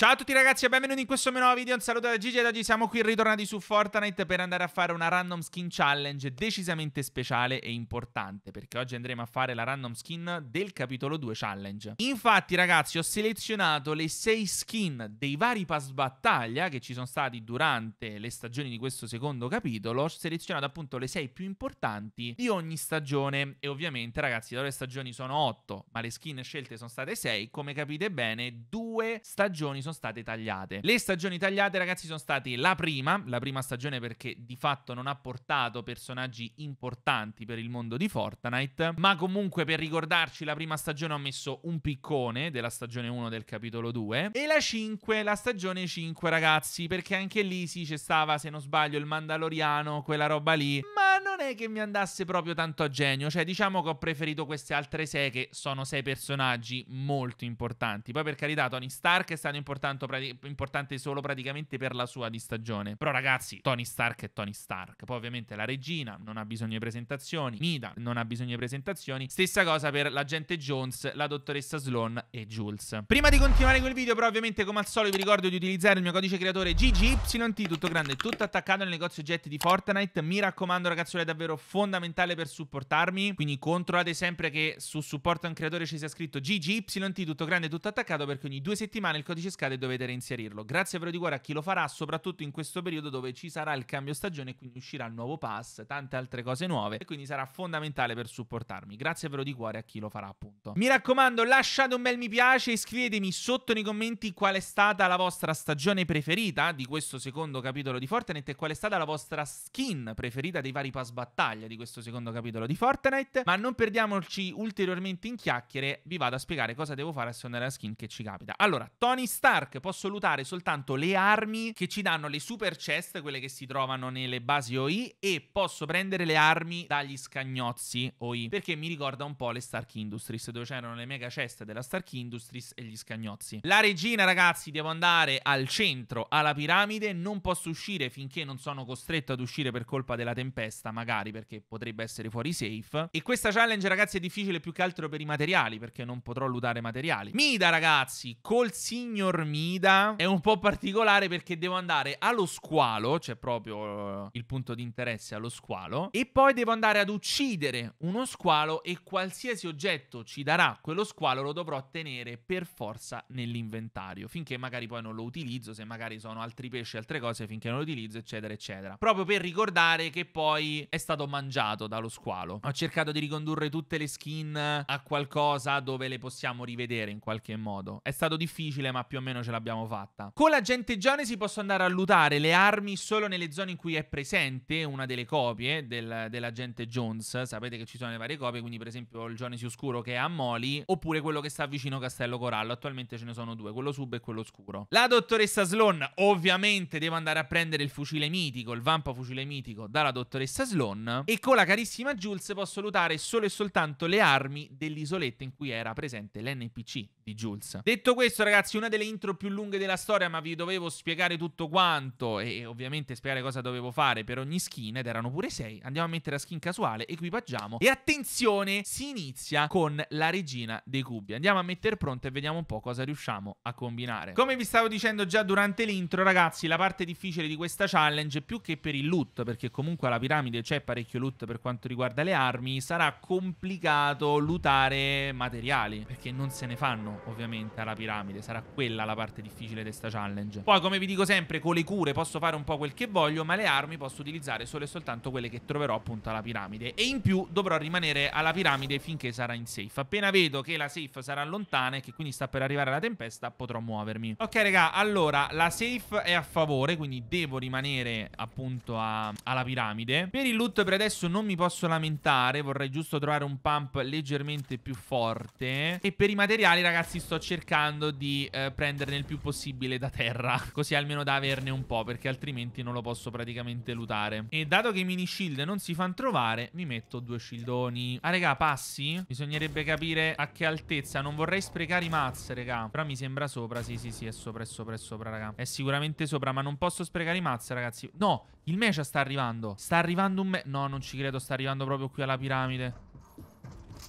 Ciao a tutti ragazzi e benvenuti in questo mio nuovo video, un saluto da Gigi ed oggi siamo qui ritornati su Fortnite per andare a fare una random skin challenge decisamente speciale e importante perché oggi andremo a fare la random skin del capitolo 2 challenge. Infatti ragazzi ho selezionato le 6 skin dei vari pass battaglia che ci sono stati durante le stagioni di questo secondo capitolo, ho selezionato appunto le 6 più importanti di ogni stagione e ovviamente ragazzi le stagioni sono 8 ma le skin scelte sono state 6, come capite bene 2 stagioni sono sono state tagliate. Le stagioni tagliate, ragazzi, sono state la prima, la prima stagione perché di fatto non ha portato personaggi importanti per il mondo di Fortnite, ma comunque per ricordarci la prima stagione ho messo un piccone della stagione 1 del capitolo 2 e la 5, la stagione 5, ragazzi, perché anche lì sì c'è stava, se non sbaglio, il Mandaloriano, quella roba lì, ma non è che mi andasse proprio tanto a genio. Cioè, diciamo che ho preferito queste altre sei, che sono sei personaggi molto importanti. Poi, per carità, Tony Stark è stato importante solo praticamente per la sua di stagione. Però, ragazzi, Tony Stark è Tony Stark. Poi, ovviamente, la regina non ha bisogno di presentazioni. Nida non ha bisogno di presentazioni. Stessa cosa per l'agente Jones, la dottoressa Sloan e Jules. Prima di continuare quel video, però, ovviamente, come al solito, vi ricordo di utilizzare il mio codice creatore GGYT, tutto grande, tutto attaccato nel negozio oggetti di Fortnite. Mi raccomando, ragazzi, davvero fondamentale per supportarmi. Quindi controllate sempre che su supporto a un creatore ci sia scritto GGYT, tutto grande, tutto attaccato, perché ogni due settimane il codice scade dovete reinserirlo. Grazie però di cuore a chi lo farà, soprattutto in questo periodo dove ci sarà il cambio stagione, quindi uscirà il nuovo pass, tante altre cose nuove, e quindi sarà fondamentale per supportarmi. Grazie però di cuore a chi lo farà, appunto. Mi raccomando, lasciate un bel mi piace, e iscrivetemi sotto nei commenti qual è stata la vostra stagione preferita di questo secondo capitolo di Fortnite e qual è stata la vostra skin preferita dei vari pass battaglia di questo secondo capitolo di Fortnite, ma non perdiamoci ulteriormente in chiacchiere, vi vado a spiegare cosa devo fare a suonare la skin che ci capita. Allora, Tony Stark posso lootare soltanto le armi che ci danno le super chest, quelle che si trovano nelle basi OI, e posso prendere le armi dagli scagnozzi OI, perché mi ricorda un po' le Stark Industries, dove c'erano le mega chest della Stark Industries e gli scagnozzi. La regina, ragazzi, devo andare al centro, alla piramide, non posso uscire finché non sono costretto ad uscire per colpa della tempesta, magari magari perché potrebbe essere fuori safe. E questa challenge, ragazzi, è difficile più che altro per i materiali, perché non potrò lootare materiali. Mida, ragazzi, col signor Mida è un po' particolare perché devo andare allo squalo, cioè proprio eh, il punto di interesse allo squalo, e poi devo andare ad uccidere uno squalo e qualsiasi oggetto ci darà quello squalo lo dovrò tenere per forza nell'inventario, finché magari poi non lo utilizzo, se magari sono altri pesci, altre cose, finché non lo utilizzo, eccetera, eccetera. Proprio per ricordare che poi è è stato mangiato dallo squalo. Ho cercato di ricondurre tutte le skin a qualcosa dove le possiamo rivedere in qualche modo. È stato difficile, ma più o meno ce l'abbiamo fatta. Con l'agente Gione si possono andare a lutare le armi solo nelle zone in cui è presente una delle copie del, dell'agente Jones. Sapete che ci sono le varie copie, quindi per esempio il Jonesi oscuro che è a Moli, oppure quello che sta vicino Castello Corallo. Attualmente ce ne sono due, quello sub e quello scuro. La dottoressa Sloan, ovviamente, deve andare a prendere il fucile mitico, il vampa fucile mitico, dalla dottoressa Sloan Dillon e con la carissima Jules può salutare solo e soltanto le armi dell'isoletta in cui era presente l'NPC di Jules. Detto questo ragazzi, una delle intro più lunghe della storia ma vi dovevo spiegare tutto quanto e ovviamente spiegare cosa dovevo fare per ogni skin ed erano pure sei. Andiamo a mettere la skin casuale, equipaggiamo e attenzione si inizia con la regina dei cubi. Andiamo a mettere pronta e vediamo un po' cosa riusciamo a combinare. Come vi stavo dicendo già durante l'intro ragazzi, la parte difficile di questa challenge più che per il loot perché comunque la piramide c'è parecchio loot per quanto riguarda le armi, sarà complicato lootare materiali, perché non se ne fanno ovviamente alla piramide, sarà quella la parte difficile di sta challenge. Poi come vi dico sempre, con le cure posso fare un po' quel che voglio, ma le armi posso utilizzare solo e soltanto quelle che troverò appunto alla piramide. E in più dovrò rimanere alla piramide finché sarà in safe. Appena vedo che la safe sarà lontana e che quindi sta per arrivare la tempesta, potrò muovermi. Ok raga, allora la safe è a favore, quindi devo rimanere appunto a, alla piramide. Per il loot per adesso non mi posso lamentare Vorrei giusto trovare un pump leggermente più forte E per i materiali ragazzi sto cercando di eh, prenderne il più possibile da terra Così almeno da averne un po' Perché altrimenti non lo posso praticamente lootare E dato che i mini shield non si fanno trovare Mi metto due shieldoni Ah regà passi? Bisognerebbe capire a che altezza Non vorrei sprecare i mazzi raga Però mi sembra sopra Sì sì sì è sopra è sopra è sopra raga È sicuramente sopra ma non posso sprecare i mazzi ragazzi No il Mecha sta arrivando. Sta arrivando un Mecha. No, non ci credo. Sta arrivando proprio qui alla piramide.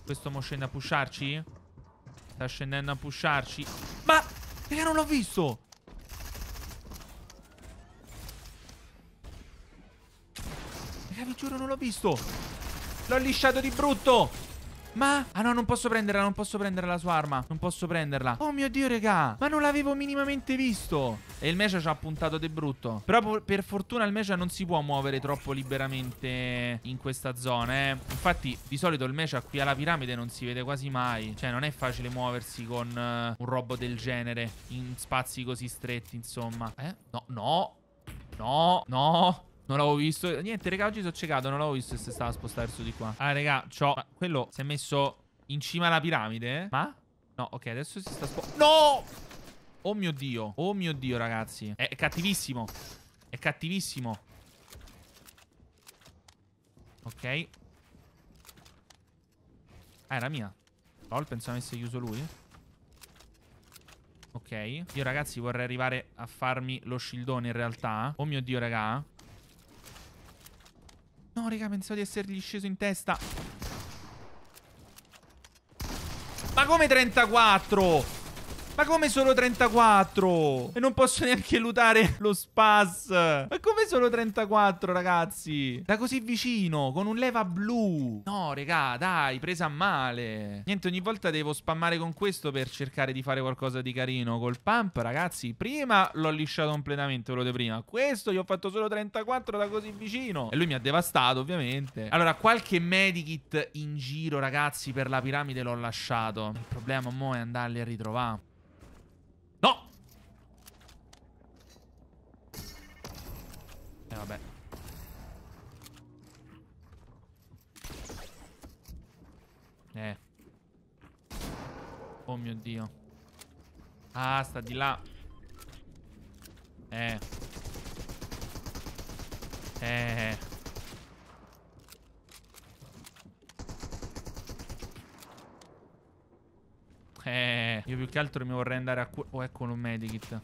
Questo mo scende a pusharci? Sta scendendo a pusharci. Ma... Raga, non l'ho visto! Raga, vi giuro, non l'ho visto! L'ho lisciato di brutto! Ma... Ah no, non posso prenderla, non posso prendere la sua arma. Non posso prenderla. Oh mio Dio, regà. Ma non l'avevo minimamente visto. E il Mecha ci ha puntato di brutto. Però per fortuna il Mecha non si può muovere troppo liberamente in questa zona, eh. Infatti, di solito il Mecha qui alla piramide non si vede quasi mai. Cioè, non è facile muoversi con uh, un robo del genere in spazi così stretti, insomma. Eh? No, no. No, no. Non l'avevo visto. Niente, raga, oggi sono ciecato. Non l'avevo visto se stava a spostare su di qua. Ah, raga, c'ho... quello si è messo in cima alla piramide? Ma? No, ok, adesso si sta spostando. No! Oh mio Dio. Oh mio Dio, ragazzi. È, è cattivissimo. È cattivissimo. Ok. Ah, era mia. Lol, pensavo avesse chiuso lui. Ok. Io, ragazzi, vorrei arrivare a farmi lo shieldone in realtà. Oh mio Dio, raga. No, raga, pensavo di essergli sceso in testa. Ma come 34? Ma come solo 34? E non posso neanche lutare lo spas. Ma come solo 34, ragazzi? Da così vicino, con un leva blu. No, regà, dai, presa male. Niente, ogni volta devo spammare con questo per cercare di fare qualcosa di carino. Col pump, ragazzi, prima l'ho lisciato completamente, quello di prima. Questo gli ho fatto solo 34 da così vicino. E lui mi ha devastato, ovviamente. Allora, qualche medikit in giro, ragazzi, per la piramide l'ho lasciato. Il problema mo è andarli a ritrovare. No! E eh, vabbè. Eh. Oh mio Dio. Ah, sta di là. Eh. Eh. eh. Eh, io più che altro mi vorrei andare a... Cu oh, eccolo un medikit.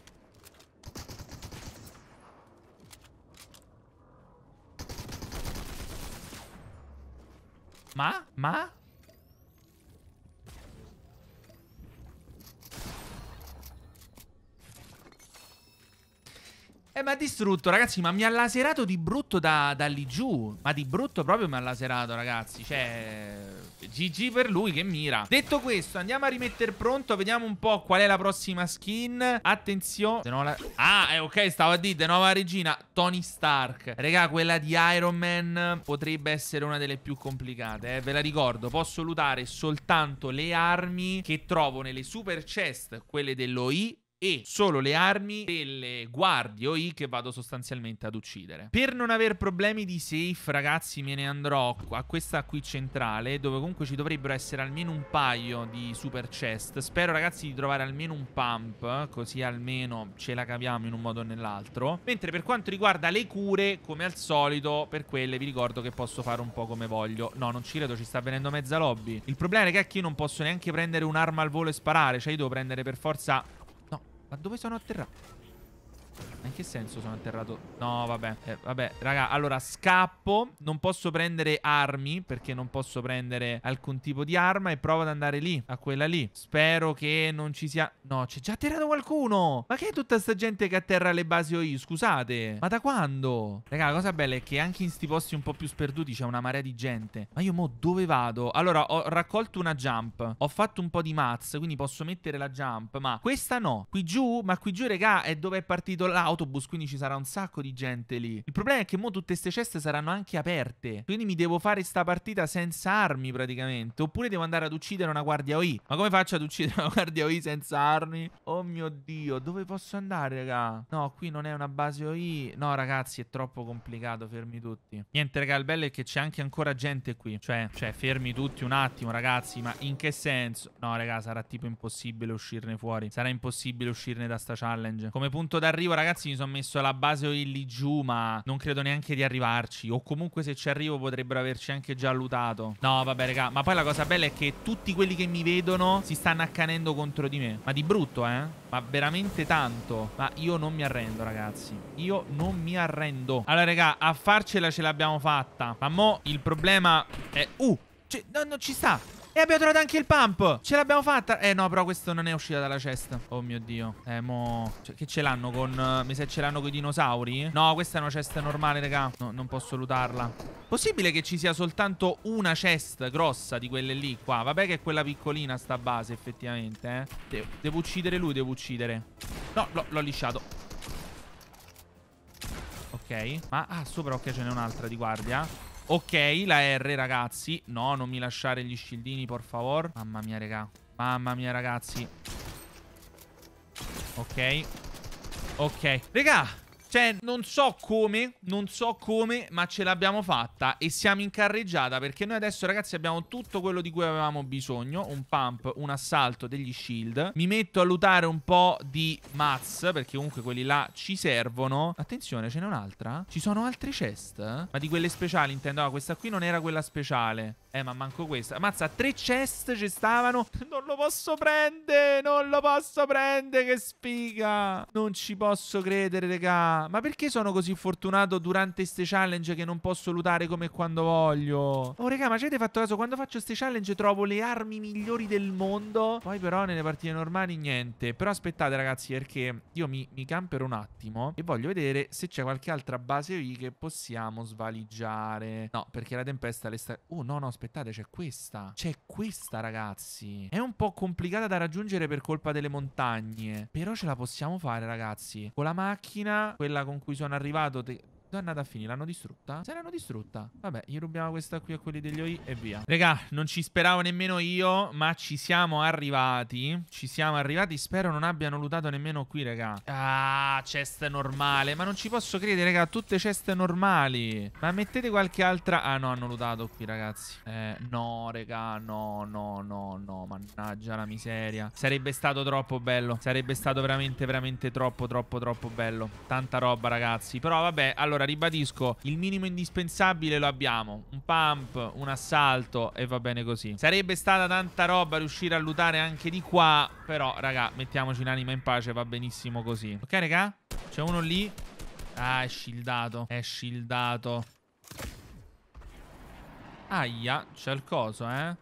Ma? Ma? mi ha distrutto, ragazzi, ma mi ha laserato di brutto da, da lì giù. Ma di brutto proprio mi ha laserato, ragazzi. Cioè, GG per lui che mira. Detto questo, andiamo a rimettere pronto. Vediamo un po' qual è la prossima skin. Attenzione. La... Ah, è eh, ok, stavo a dire, nuova regina, Tony Stark. Raga, quella di Iron Man potrebbe essere una delle più complicate, eh. Ve la ricordo, posso lutare soltanto le armi che trovo nelle super chest, quelle dell'OI e solo le armi delle guardie o che vado sostanzialmente ad uccidere. Per non avere problemi di safe, ragazzi, me ne andrò a questa qui centrale, dove comunque ci dovrebbero essere almeno un paio di super chest. Spero, ragazzi, di trovare almeno un pump, così almeno ce la caviamo in un modo o nell'altro. Mentre per quanto riguarda le cure, come al solito, per quelle vi ricordo che posso fare un po' come voglio. No, non ci credo, ci sta venendo mezza lobby. Il problema, è che io non posso neanche prendere un'arma al volo e sparare, cioè io devo prendere per forza ma dove sono atterrato? Ma in che senso sono atterrato? No, vabbè. Eh, vabbè, raga, allora scappo. Non posso prendere armi perché non posso prendere alcun tipo di arma e provo ad andare lì, a quella lì. Spero che non ci sia... No, c'è già atterrato qualcuno! Ma che è tutta sta gente che atterra le basi OI? Scusate, ma da quando? Raga, la cosa bella è che anche in sti posti un po' più sperduti c'è una marea di gente. Ma io mo dove vado? Allora, ho raccolto una jump. Ho fatto un po' di mazz, quindi posso mettere la jump. Ma questa no. Qui giù? Ma qui giù, raga, è dove è partito l'auto autobus, quindi ci sarà un sacco di gente lì. Il problema è che mo tutte queste ceste saranno anche aperte. Quindi mi devo fare sta partita senza armi praticamente. Oppure devo andare ad uccidere una guardia OI. Ma come faccio ad uccidere una guardia OI senza armi? Oh mio Dio, dove posso andare, raga? No, qui non è una base OI. No, ragazzi, è troppo complicato, fermi tutti. Niente, raga, il bello è che c'è anche ancora gente qui. Cioè, cioè, fermi tutti un attimo, ragazzi. Ma in che senso? No, raga, sarà tipo impossibile uscirne fuori. Sarà impossibile uscirne da sta challenge. Come punto d'arrivo, ragazzi, ragazzi mi sono messo la base o il lì giù, ma non credo neanche di arrivarci. O comunque se ci arrivo potrebbero averci anche già lutato. No, vabbè, raga. Ma poi la cosa bella è che tutti quelli che mi vedono si stanno accanendo contro di me. Ma di brutto, eh? Ma veramente tanto. Ma io non mi arrendo, ragazzi. Io non mi arrendo. Allora, raga, a farcela ce l'abbiamo fatta. Ma mo' il problema è... Uh! Cioè, non ci sta! E abbiamo trovato anche il pump Ce l'abbiamo fatta Eh no però questo non è uscito dalla cesta Oh mio dio Eh mo cioè, Che ce l'hanno con Mi sa ce l'hanno con i dinosauri No questa è una cesta normale raga No non posso lootarla Possibile che ci sia soltanto una cesta grossa di quelle lì qua Vabbè che è quella piccolina sta base effettivamente eh Devo, devo uccidere lui devo uccidere No l'ho lisciato Ok Ma ah sopra ok ce n'è un'altra di guardia Ok, la R, ragazzi. No, non mi lasciare gli scildini, por favor. Mamma mia, raga. Mamma mia, ragazzi. Ok. Ok. Raga, cioè, non so come, non so come, ma ce l'abbiamo fatta e siamo in carreggiata perché noi adesso, ragazzi, abbiamo tutto quello di cui avevamo bisogno. Un pump, un assalto, degli shield. Mi metto a lutare un po' di mats perché comunque quelli là ci servono. Attenzione, ce n'è un'altra? Ci sono altre chest? Ma di quelle speciali intendo. Ah, questa qui non era quella speciale. Eh, ma manco questa. Mazza, tre chest ci stavano. Non lo posso prendere, non lo posso prendere, che sfiga. Non ci posso credere, raga ma perché sono così fortunato durante queste challenge che non posso lootare come quando voglio? Oh raga, ma ci avete fatto caso? Quando faccio queste challenge trovo le armi migliori del mondo, poi però nelle partite normali niente. Però aspettate ragazzi perché io mi, mi camperò un attimo e voglio vedere se c'è qualche altra base lì che possiamo svaliggiare. No, perché la tempesta le sta... Oh no, no, aspettate, c'è questa. C'è questa ragazzi. È un po' complicata da raggiungere per colpa delle montagne. Però ce la possiamo fare ragazzi. Con la macchina quella con cui sono arrivato, te, dove è andata a finire? L'hanno distrutta? Se l'hanno distrutta. Vabbè, gli rubiamo questa qui a quelli degli OI e via. Regà, non ci speravo nemmeno io, ma ci siamo arrivati. Ci siamo arrivati. Spero non abbiano lootato nemmeno qui, regà. Ah, ceste normale. Ma non ci posso credere, regà. Tutte ceste normali. Ma mettete qualche altra... Ah, no, hanno lootato qui, ragazzi. Eh, no, regà, no, no, no, no. Mannaggia la miseria. Sarebbe stato troppo bello. Sarebbe stato veramente, veramente troppo, troppo, troppo bello. Tanta roba, ragazzi. Però, vabbè, allora ribadisco, il minimo indispensabile lo abbiamo. Un pump, un assalto e va bene così. Sarebbe stata tanta roba riuscire a lutare anche di qua, però, raga, mettiamoci un'anima in pace, va benissimo così. Ok, raga? C'è uno lì. Ah, è shieldato. È shieldato. Aia, c'è il coso, eh.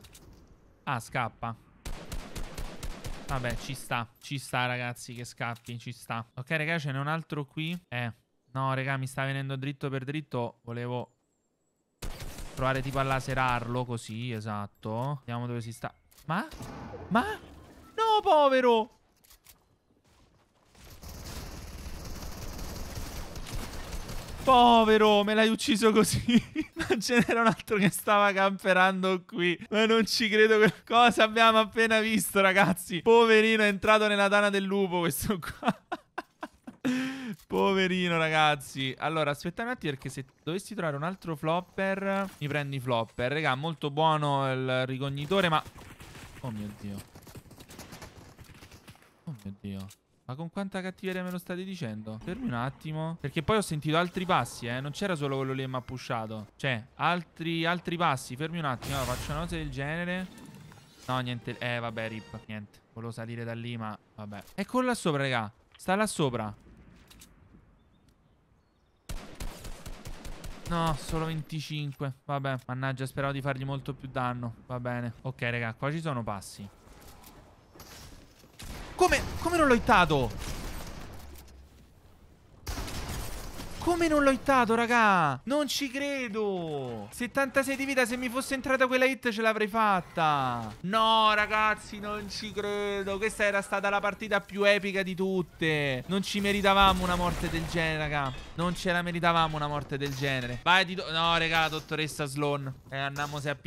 Ah, scappa. Vabbè, ci sta. Ci sta, ragazzi, che scappi. Ci sta. Ok, raga, ce n'è un altro qui. Eh. No, raga, mi sta venendo dritto per dritto. Volevo provare tipo a laserarlo così, esatto. Vediamo dove si sta. Ma? Ma? No, povero! Povero, me l'hai ucciso così. Ma ce n'era un altro che stava camperando qui. Ma non ci credo che cosa abbiamo appena visto, ragazzi. Poverino, è entrato nella tana del lupo questo qua. Poverino ragazzi Allora aspetta un attimo perché se dovessi trovare un altro flopper Mi prendo i flopper Raga molto buono il ricognitore ma Oh mio dio Oh mio dio ma con quanta cattiveria me lo state dicendo? Fermi un attimo. Perché poi ho sentito altri passi, eh. Non c'era solo quello lì che mi ha pushato. Cioè, altri, altri passi. Fermi un attimo. Allora, faccio una cosa del genere. No, niente. Eh, vabbè, rip. Niente. Volevo salire da lì, ma vabbè. Ecco là sopra, raga. Sta là sopra. No, solo 25. Vabbè, mannaggia, speravo di fargli molto più danno. Va bene. Ok, raga, qua ci sono passi. Come? Come non l'ho hitato? Come non l'ho hitato, raga? Non ci credo. 76 di vita, se mi fosse entrata quella hit ce l'avrei fatta. No, ragazzi, non ci credo. Questa era stata la partita più epica di tutte. Non ci meritavamo una morte del genere, raga. Non ce la meritavamo una morte del genere. Vai, di... No, raga, dottoressa Sloan. Eh, andiamo se a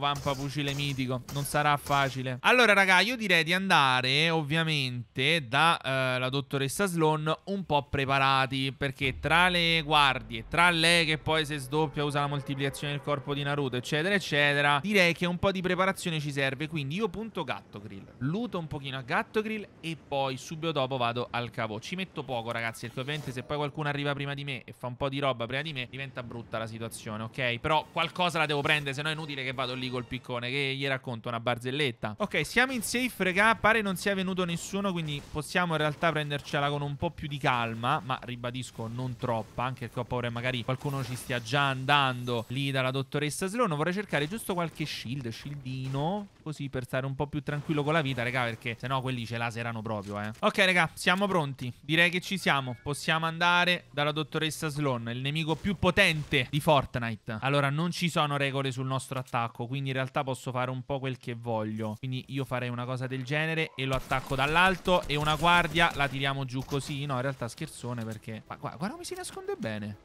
vampa Pucile mitico. Non sarà facile. Allora, raga, io direi di andare, ovviamente, Da eh, dottoressa Sloan un po' preparati. Perché tra le guardie, tra lei che poi se sdoppia usa la moltiplicazione del corpo di Naruto, eccetera, eccetera, direi che un po' di preparazione ci serve. Quindi io punto Gatto Grill, luto un pochino a Gatto Grill e poi subito dopo vado al cavo. Ci metto poco, ragazzi, perché ovviamente se poi qualcuno arriva prima di me e fa un po' di roba prima di me, diventa brutta la situazione, ok? Però qualcosa la devo prendere, se no è inutile che vado lì col piccone, che gli racconto una barzelletta. Ok, siamo in safe, regà, pare non sia venuto nessuno, quindi possiamo in realtà prendercela con un po' più di calma, ma ribadisco, non troppo troppa, anche perché ho paura che magari qualcuno ci stia già andando lì dalla dottoressa Sloan. Vorrei cercare giusto qualche shield, shieldino, così per stare un po' più tranquillo con la vita, raga, perché sennò quelli ce la serano proprio, eh. Ok, raga, siamo pronti. Direi che ci siamo. Possiamo andare dalla dottoressa Sloan, il nemico più potente di Fortnite. Allora, non ci sono regole sul nostro attacco, quindi in realtà posso fare un po' quel che voglio. Quindi io farei una cosa del genere e lo attacco dall'alto e una guardia la tiriamo giù così. No, in realtà scherzone perché... Ma guarda, guarda come si nasconde nasconde bene.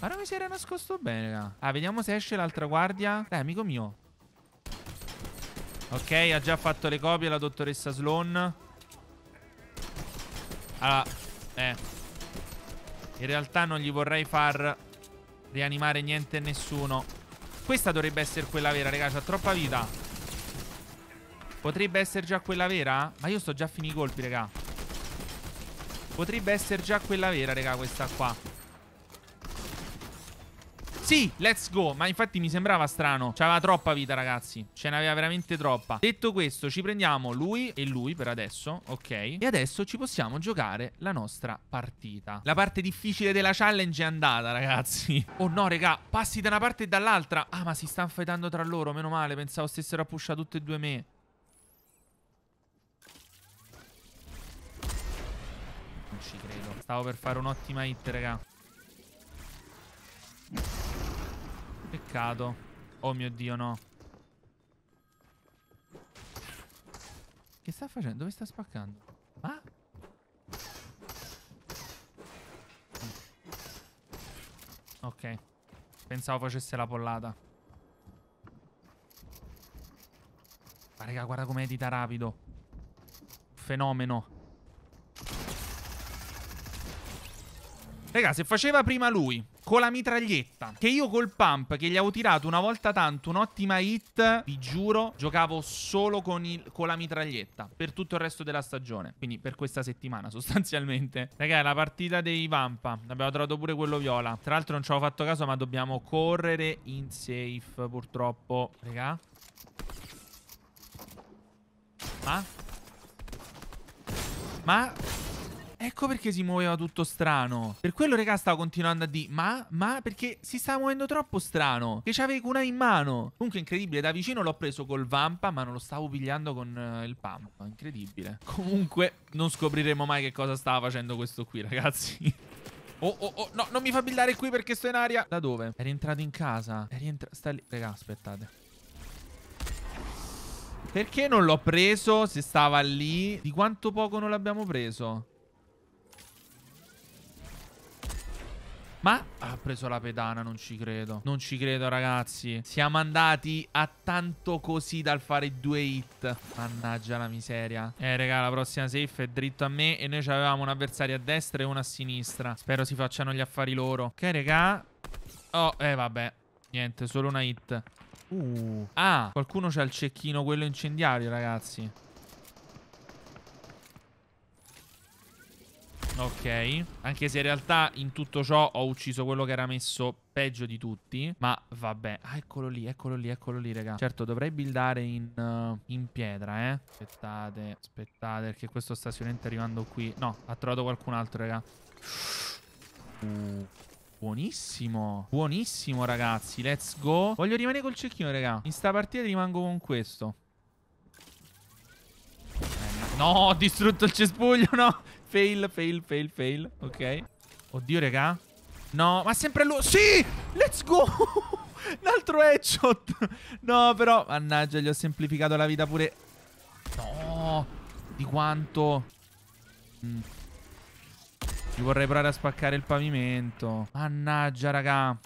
Ora mi si era nascosto bene, raga. Ah, vediamo se esce l'altra guardia. Dai, eh, amico mio. Ok, ha già fatto le copie la dottoressa Sloan. Allora, eh. In realtà non gli vorrei far rianimare niente e nessuno. Questa dovrebbe essere quella vera, Raga c'ha troppa vita. Potrebbe essere già quella vera? Ma io sto già a finire i colpi, raga. Potrebbe essere già quella vera, raga, questa qua sì, let's go Ma infatti mi sembrava strano C'aveva troppa vita ragazzi Ce n'aveva veramente troppa Detto questo ci prendiamo lui e lui per adesso Ok E adesso ci possiamo giocare la nostra partita La parte difficile della challenge è andata ragazzi Oh no raga Passi da una parte e dall'altra Ah ma si stanno fightando tra loro Meno male Pensavo stessero a pushare tutte e due me Non ci credo. Stavo per fare un'ottima hit, raga. Peccato. Oh mio Dio, no. Che sta facendo? Dove sta spaccando? Ah? Ok. Pensavo facesse la pollata. Ma raga, guarda come edita rapido. Fenomeno. Raga, se faceva prima lui con la mitraglietta che io col pump che gli avevo tirato una volta tanto un'ottima hit, vi giuro, giocavo solo con, il, con, la mitraglietta per tutto il resto della stagione. Quindi per questa settimana sostanzialmente. Raga, la partita dei Vampa. Abbiamo trovato pure quello viola. Tra l'altro non ci avevo fatto caso, ma dobbiamo correre in safe purtroppo. Raga. Ma? Ma? Ecco perché si muoveva tutto strano. Per quello, regà, stavo continuando a dire, ma, ma, perché si stava muovendo troppo strano. Che c'aveva una in mano. Comunque, incredibile, da vicino l'ho preso col vampa, ma non lo stavo pigliando con uh, il pump. Incredibile. Comunque, non scopriremo mai che cosa stava facendo questo qui, ragazzi. Oh, oh, oh, no, non mi fa billare qui perché sto in aria. Da dove? È rientrato in casa. È rientrato... Sta lì. Raga, aspettate. Perché non l'ho preso se stava lì? Di quanto poco non l'abbiamo preso? Ma ha preso la pedana, non ci credo. Non ci credo, ragazzi. Siamo andati a tanto così dal fare due hit. Mannaggia la miseria. Eh, raga, la prossima safe è dritto a me. E noi avevamo un avversario a destra e uno a sinistra. Spero si facciano gli affari loro. Ok, raga. Oh, eh, vabbè. Niente, solo una hit. Uh. Ah, qualcuno c'ha il cecchino quello incendiario, ragazzi. Ok Anche se in realtà in tutto ciò ho ucciso quello che era messo peggio di tutti Ma vabbè ah, eccolo lì, eccolo lì, eccolo lì raga Certo dovrei buildare in, uh, in pietra eh Aspettate, aspettate Perché questo sta sicuramente arrivando qui No, ha trovato qualcun altro raga Uh, buonissimo Buonissimo ragazzi Let's go Voglio rimanere col cecchino raga In sta partita rimango con questo eh, No ho distrutto il cespuglio No Fail, fail, fail, fail. Ok. Oddio, raga. No, ma sempre lui. Sì! Let's go! Un altro headshot. No, però. Mannaggia, gli ho semplificato la vita pure. No. Di quanto. Mm. Ci vorrei provare a spaccare il pavimento. Mannaggia, raga.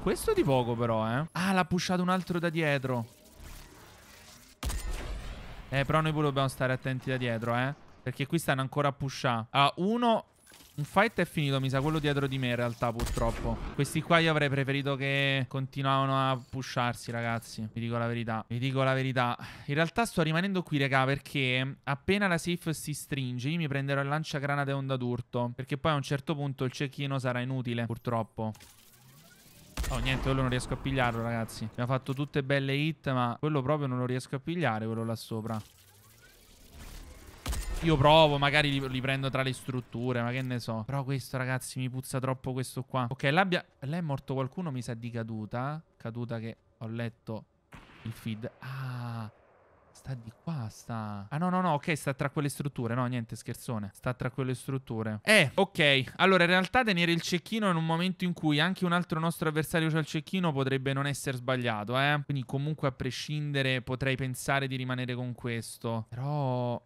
Questo di poco, però, eh. Ah, l'ha pushato un altro da dietro. Eh, però noi pure dobbiamo stare attenti da dietro, eh. Perché qui stanno ancora a pushare. Ah, uno... Un fight è finito, mi sa quello dietro di me in realtà purtroppo Questi qua io avrei preferito che continuavano a pusharsi ragazzi Vi dico la verità Vi dico la verità In realtà sto rimanendo qui raga perché appena la safe si stringe Io mi prenderò il lanciagranate onda d'urto Perché poi a un certo punto il cecchino sarà inutile purtroppo Oh, niente, quello non riesco a pigliarlo, ragazzi. Abbiamo fatto tutte belle hit, ma quello proprio non lo riesco a pigliare, quello là sopra. Io provo, magari li, li, prendo tra le strutture, ma che ne so. Però questo, ragazzi, mi puzza troppo questo qua. Ok, l'abbia... Là è morto qualcuno, mi sa, di caduta. Caduta che ho letto il feed. Ah... Sta di qua, sta... Ah, no, no, no, ok, sta tra quelle strutture. No, niente, scherzone. Sta tra quelle strutture. Eh, ok. Allora, in realtà tenere il cecchino in un momento in cui anche un altro nostro avversario c'ha il cecchino potrebbe non essere sbagliato, eh. Quindi comunque a prescindere potrei pensare di rimanere con questo. Però...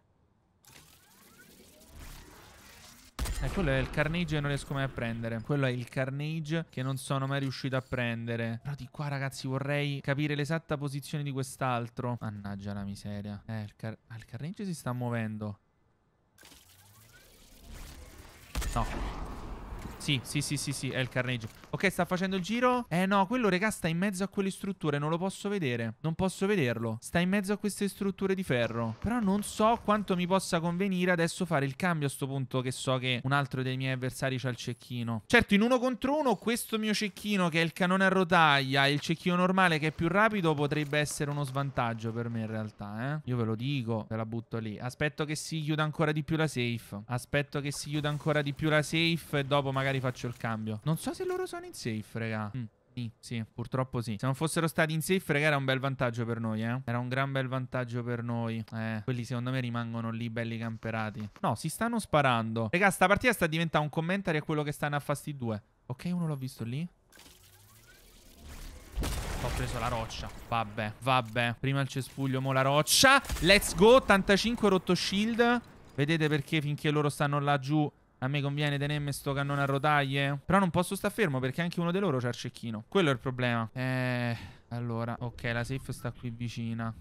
Eh, quello è il Carnage che non riesco mai a prendere. Quello è il Carnage che non sono mai riuscito a prendere. Però di qua, ragazzi, vorrei capire l'esatta posizione di quest'altro. Mannaggia la miseria. Eh, il, car ah, il Carnage si sta muovendo. No. Sì, sì, sì, sì, sì, è il carneggio. Ok, sta facendo il giro. Eh no, quello, regà, sta in mezzo a quelle strutture. Non lo posso vedere. Non posso vederlo. Sta in mezzo a queste strutture di ferro. Però non so quanto mi possa convenire adesso fare il cambio a sto punto che so che un altro dei miei avversari c'ha il cecchino. Certo, in uno contro uno questo mio cecchino che è il cannone a rotaia e il cecchino normale che è più rapido potrebbe essere uno svantaggio per me in realtà, eh. Io ve lo dico, ve la butto lì. Aspetto che si chiuda ancora di più la safe. Aspetto che si chiuda ancora di più la safe e dopo magari magari faccio il cambio. Non so se loro sono in safe, raga. Mm. Sì, sì, purtroppo sì. Se non fossero stati in safe, raga, era un bel vantaggio per noi, eh. Era un gran bel vantaggio per noi. Eh, quelli secondo me rimangono lì belli camperati. No, si stanno sparando. Raga, sta partita sta diventando un commentary a quello che stanno a fasti due. Ok, uno l'ho visto lì. Ho preso la roccia. Vabbè, vabbè. Prima il cespuglio, mo la roccia. Let's go, 85 rotto shield. Vedete perché finché loro stanno laggiù a me conviene tenermi sto cannone a rotaie. Però non posso star fermo perché anche uno di loro c'è il cecchino. Quello è il problema. Eh... Allora, ok, la safe sta qui vicina.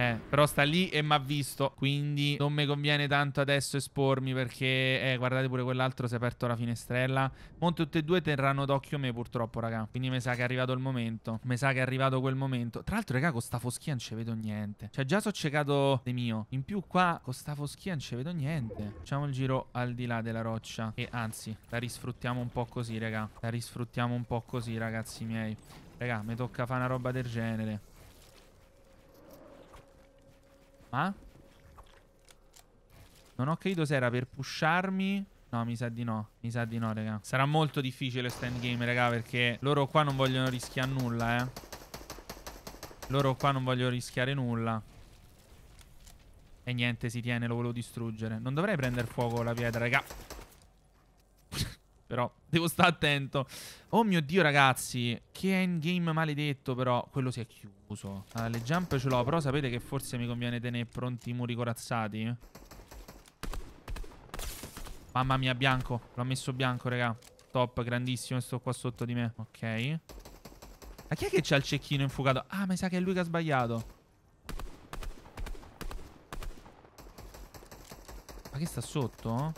Eh, però sta lì e mi ha visto. Quindi non mi conviene tanto adesso espormi perché, eh, guardate pure quell'altro si è aperto la finestrella. Monte tutte e due terranno d'occhio me purtroppo, raga. Quindi mi sa che è arrivato il momento. Mi sa che è arrivato quel momento. Tra l'altro, raga, con sta foschia non ci vedo niente. Cioè, già so ciecato di mio. In più qua, con sta foschia non ci vedo niente. Facciamo il giro al di là della roccia. E anzi, la risfruttiamo un po' così, raga. La risfruttiamo un po' così, ragazzi miei. Raga, mi tocca fare una roba del genere. Ma? Non ho capito se era per pusharmi... No, mi sa di no. Mi sa di no, raga. Sarà molto difficile stand game, raga, perché loro qua non vogliono rischiare nulla, eh. Loro qua non vogliono rischiare nulla. E niente, si tiene, lo volevo distruggere. Non dovrei prendere fuoco la pietra, raga però devo stare attento. Oh mio Dio, ragazzi, che endgame maledetto, però quello si è chiuso. Allora, le jump ce l'ho, però sapete che forse mi conviene tenere pronti i muri corazzati? Mamma mia, bianco. L'ho messo bianco, raga. Top, grandissimo, sto qua sotto di me. Ok. Ma chi è che c'ha il cecchino infuocato? Ah, mi sa che è lui che ha sbagliato. Ma che sta sotto?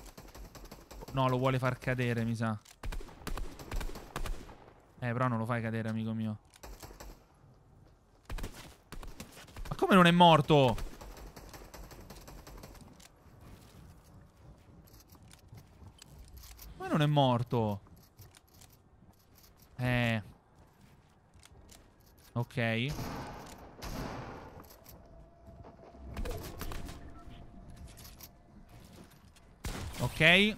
No, lo vuole far cadere, mi sa. Eh, però non lo fai cadere, amico mio. Ma come non è morto? Come non è morto? Eh. Ok. Ok.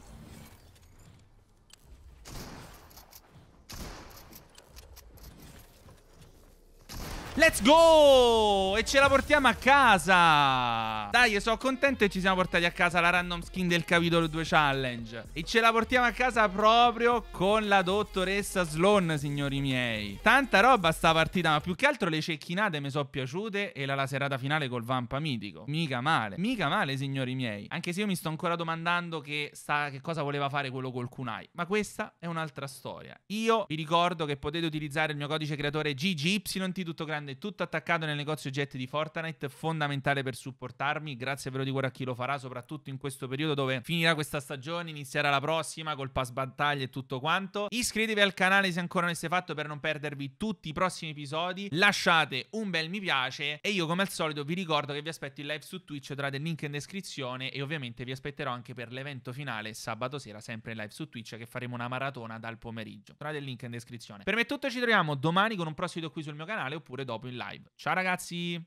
Let's go! E ce la portiamo a casa! Dai, sono contento che ci siamo portati a casa la random skin del capitolo 2 challenge. E ce la portiamo a casa proprio con la dottoressa Sloan, signori miei. Tanta roba sta partita, ma più che altro le cecchinate mi sono piaciute e la, la serata finale col vampa mitico. Mica male, mica male, signori miei. Anche se io mi sto ancora domandando che, sta, che cosa voleva fare quello col kunai. Ma questa è un'altra storia. Io vi ricordo che potete utilizzare il mio codice creatore GGYT tutto grande grande, tutto attaccato nel negozio oggetti di Fortnite, fondamentale per supportarmi, grazie però di cuore a chi lo farà, soprattutto in questo periodo dove finirà questa stagione, inizierà la prossima col pass battaglia e tutto quanto. Iscrivetevi al canale se ancora non siete fatto per non perdervi tutti i prossimi episodi, lasciate un bel mi piace e io come al solito vi ricordo che vi aspetto in live su Twitch, trovate il link in descrizione e ovviamente vi aspetterò anche per l'evento finale sabato sera sempre in live su Twitch che faremo una maratona dal pomeriggio. Trovate il link in descrizione. Per me è tutto, ci troviamo domani con un prossimo video qui sul mio canale oppure dopo dopo in live. Ciao ragazzi!